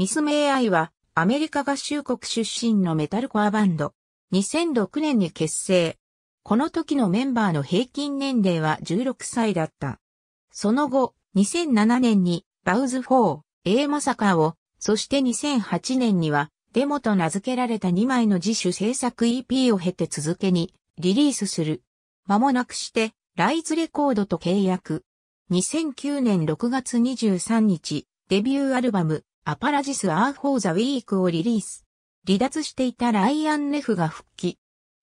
ミスメイアイはアメリカ合衆国出身のメタルコアバンド。2006年に結成。この時のメンバーの平均年齢は16歳だった。その後、2007年にバウズ4、A マサカを、そして2008年にはデモと名付けられた2枚の自主制作 EP を経て続けにリリースする。間もなくして、ライズレコードと契約。2009年6月23日、デビューアルバム、アパラジス・アー・フォー・ザ・ウィークをリリース。離脱していたライアン・ネフが復帰。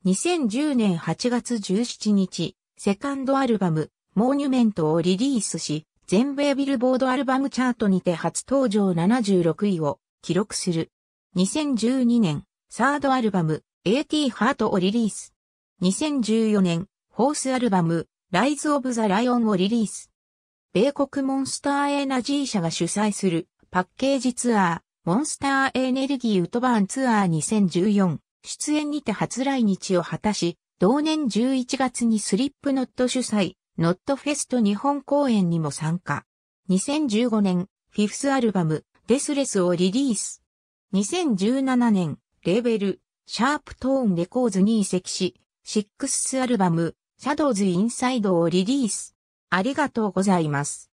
2010年8月17日、セカンドアルバム、モーニュメントをリリースし、全米ビルボードアルバムチャートにて初登場76位を記録する。2012年、サードアルバム、AT ハートをリリース。2014年、ホースアルバム、ライズ・オブ・ザ・ライオンをリリース。米国モンスターエナジー社が主催するパッケージツアー、モンスターエネルギーウトバーンツアー2014出演にて初来日を果たし、同年11月にスリップノット主催、ノットフェスト日本公演にも参加。2015年、フィフスアルバム、デスレスをリリース。2017年、レーベル、シャープトーンレコーズに移籍し、シックスアルバム、シャドウズインサイドをリリース。ありがとうございます。